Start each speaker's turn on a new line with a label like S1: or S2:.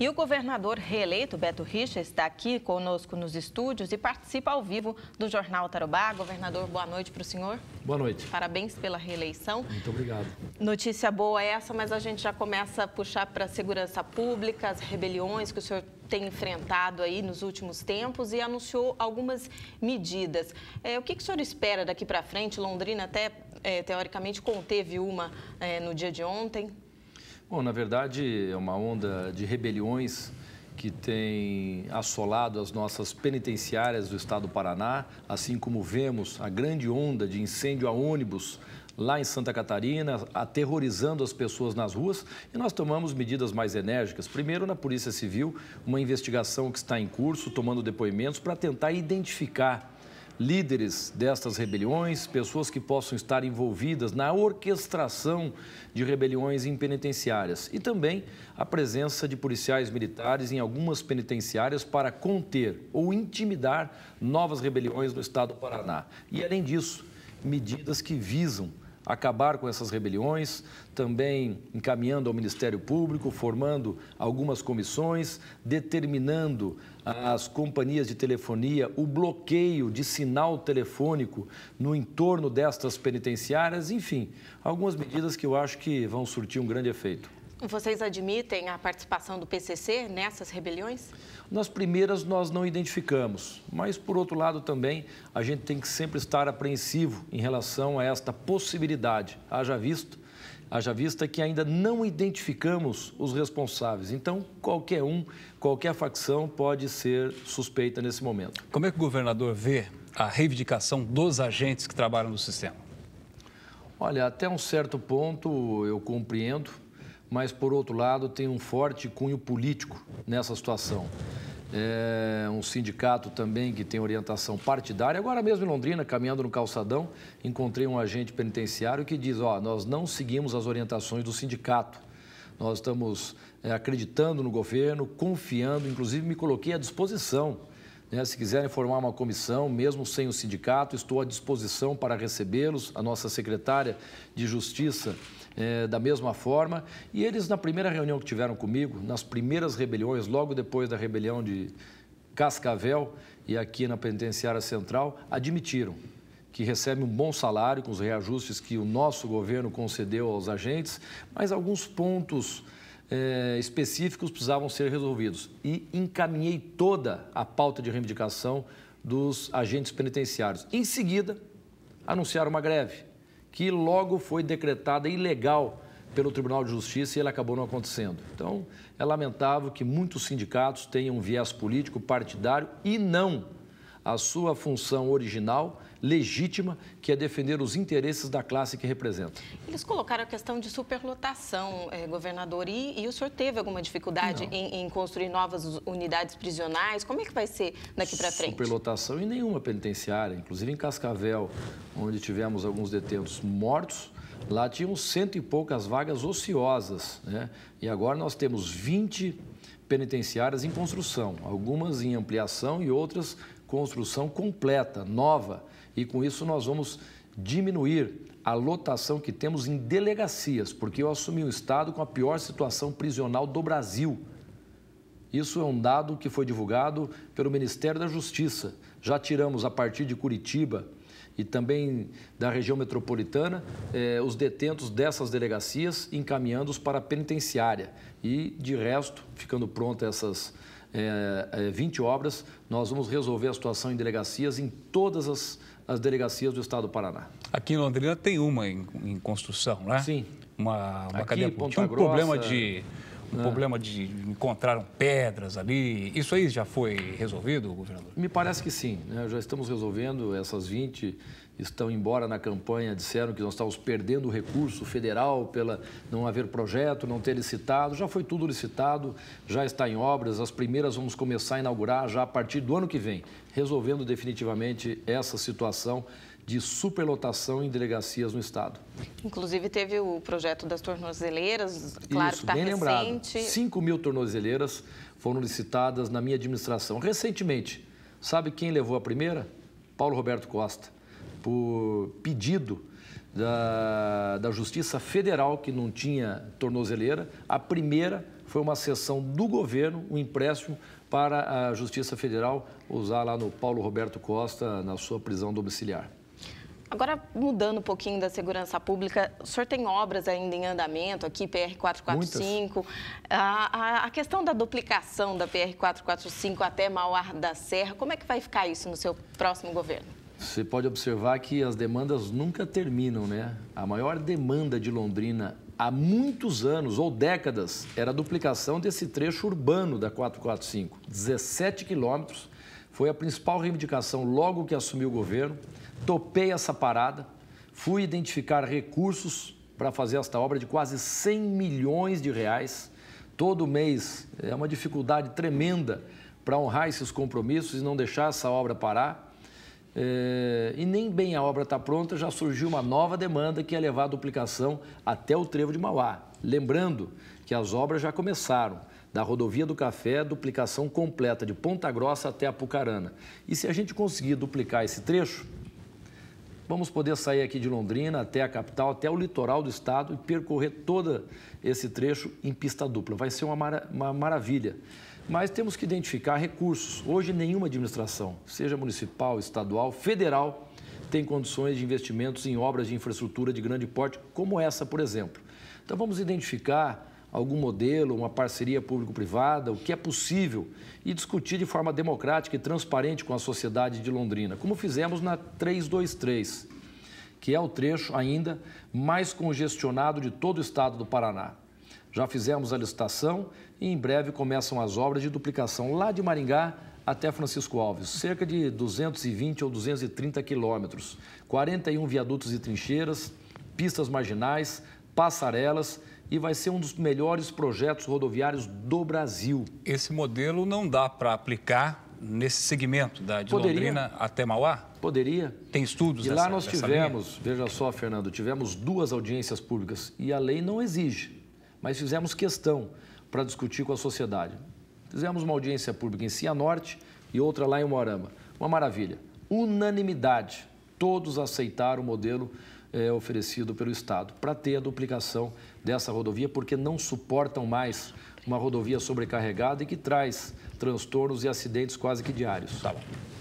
S1: E o governador reeleito, Beto Richa, está aqui conosco nos estúdios e participa ao vivo do Jornal Tarubá. Governador, boa noite para o senhor. Boa noite. Parabéns pela reeleição. Muito obrigado. Notícia boa é essa, mas a gente já começa a puxar para a segurança pública, as rebeliões que o senhor tem enfrentado aí nos últimos tempos e anunciou algumas medidas. É, o que, que o senhor espera daqui para frente? Londrina até, é, teoricamente, conteve uma é, no dia de ontem.
S2: Bom, na verdade, é uma onda de rebeliões que tem assolado as nossas penitenciárias do estado do Paraná, assim como vemos a grande onda de incêndio a ônibus lá em Santa Catarina, aterrorizando as pessoas nas ruas, e nós tomamos medidas mais enérgicas. Primeiro, na Polícia Civil, uma investigação que está em curso, tomando depoimentos para tentar identificar líderes destas rebeliões, pessoas que possam estar envolvidas na orquestração de rebeliões em penitenciárias e também a presença de policiais militares em algumas penitenciárias para conter ou intimidar novas rebeliões no estado do Paraná. E além disso, medidas que visam acabar com essas rebeliões, também encaminhando ao Ministério Público, formando algumas comissões, determinando às companhias de telefonia o bloqueio de sinal telefônico no entorno destas penitenciárias, enfim, algumas medidas que eu acho que vão surtir um grande efeito.
S1: Vocês admitem a participação do PCC nessas rebeliões?
S2: Nas primeiras nós não identificamos, mas por outro lado também a gente tem que sempre estar apreensivo em relação a esta possibilidade. Haja visto haja vista que ainda não identificamos os responsáveis. Então, qualquer um, qualquer facção pode ser suspeita nesse momento. Como é que o governador vê a reivindicação dos agentes que trabalham no sistema? Olha, até um certo ponto eu compreendo, mas, por outro lado, tem um forte cunho político nessa situação. É um sindicato também que tem orientação partidária. Agora mesmo em Londrina, caminhando no calçadão, encontrei um agente penitenciário que diz: ó, nós não seguimos as orientações do sindicato. Nós estamos é, acreditando no governo, confiando, inclusive me coloquei à disposição né? Se quiserem formar uma comissão, mesmo sem o sindicato, estou à disposição para recebê-los, a nossa secretária de Justiça. É, da mesma forma. E eles, na primeira reunião que tiveram comigo, nas primeiras rebeliões, logo depois da rebelião de Cascavel e aqui na Penitenciária Central, admitiram que recebe um bom salário com os reajustes que o nosso governo concedeu aos agentes, mas alguns pontos é, específicos precisavam ser resolvidos e encaminhei toda a pauta de reivindicação dos agentes penitenciários. Em seguida, anunciaram uma greve, que logo foi decretada ilegal pelo Tribunal de Justiça e ela acabou não acontecendo. Então, é lamentável que muitos sindicatos tenham um viés político partidário e não a sua função original, legítima, que é defender os interesses da classe que representa.
S1: Eles colocaram a questão de superlotação, eh, governador, e, e, o senhor teve alguma dificuldade em, em, construir novas unidades prisionais? Como é que vai ser daqui para frente?
S2: Superlotação em nenhuma penitenciária, inclusive em Cascavel, onde tivemos alguns detentos mortos, lá tinham cento e poucas vagas ociosas, né? E agora nós temos 20 penitenciárias em construção, algumas em ampliação e outras construção completa, nova. E com isso nós vamos diminuir a lotação que temos em delegacias, porque eu assumi um estado com a pior situação prisional do Brasil. Isso é um dado que foi divulgado pelo Ministério da Justiça. Já tiramos a partir de Curitiba e também da região metropolitana, eh, os detentos dessas delegacias, encaminhando-os para a penitenciária. E, de resto, ficando pronta essas é, é, eh, 20 obras, nós vamos resolver a situação em delegacias em todas as, as delegacias do Estado do Paraná. Aqui em Londrina tem uma em, em construção, né? Sim. Uma, uma Aqui, cadeia pública. Tinha um Grossa, problema de o é. problema de encontraram pedras ali, isso aí já foi resolvido, governador? Me parece que sim, né? já estamos resolvendo, essas 20 estão embora na campanha, disseram que nós estávamos perdendo o recurso federal pela não haver projeto, não ter licitado, já foi tudo licitado, já está em obras, as primeiras vamos começar a inaugurar já a partir do ano que vem, resolvendo definitivamente essa situação de superlotação em delegacias no Estado.
S1: Inclusive teve o projeto das tornozeleiras, claro Isso, que está recente. Lembrado. 5
S2: mil tornozeleiras foram licitadas na minha administração recentemente. Sabe quem levou a primeira? Paulo Roberto Costa, por pedido da, da Justiça Federal, que não tinha tornozeleira. A primeira foi uma sessão do governo, um empréstimo para a Justiça Federal usar lá no Paulo Roberto Costa, na sua prisão domiciliar.
S1: Agora, mudando um pouquinho da segurança pública, o senhor tem obras ainda em andamento aqui, PR-445. A, a, a, questão da duplicação da PR-445 até Mauá da Serra, como é que vai ficar isso no seu próximo governo?
S2: Você pode observar que as demandas nunca terminam, né? A maior demanda de Londrina há muitos anos ou décadas era a duplicação desse trecho urbano da 445, 17 quilômetros foi a principal reivindicação logo que assumi o governo. Topei essa parada, fui identificar recursos para fazer esta obra de quase 100 milhões de reais. Todo mês é uma dificuldade tremenda para honrar esses compromissos e não deixar essa obra parar. É, e nem bem a obra está pronta, já surgiu uma nova demanda que é levar a duplicação até o Trevo de Mauá. Lembrando que as obras já começaram da rodovia do Café, duplicação completa de Ponta Grossa até Apucarana. E se a gente conseguir duplicar esse trecho, vamos poder sair aqui de Londrina até a capital, até o litoral do estado e percorrer todo esse trecho em pista dupla. Vai ser uma, uma maravilha. Mas temos que identificar recursos. Hoje, nenhuma administração, seja municipal, estadual, federal, tem condições de investimentos em obras de infraestrutura de grande porte, como essa, por exemplo. Então, vamos identificar algum modelo, uma parceria público-privada, o que é possível e discutir de forma democrática e transparente com a sociedade de Londrina, como fizemos na 323, que é o trecho ainda mais congestionado de todo o estado do Paraná. Já fizemos a licitação e em breve começam as obras de duplicação lá de Maringá até Francisco Alves, cerca de 220 ou 230 quilômetros, 41 viadutos e trincheiras, pistas marginais, passarelas e vai ser um dos melhores projetos rodoviários do Brasil. Esse modelo não dá para aplicar nesse segmento da de Poderia. Londrina até Mauá? Poderia. Tem estudos E dessa, lá nós tivemos, linha? veja só, Fernando, tivemos duas audiências públicas e a lei não exige, mas fizemos questão para discutir com a sociedade. Fizemos uma audiência pública em Cianorte e outra lá em Moarama. Uma maravilha. Unanimidade. Todos aceitaram o modelo é, oferecido pelo Estado, para ter a duplicação dessa rodovia, porque não suportam mais uma rodovia sobrecarregada e que traz transtornos e acidentes quase que diários. Tá bom.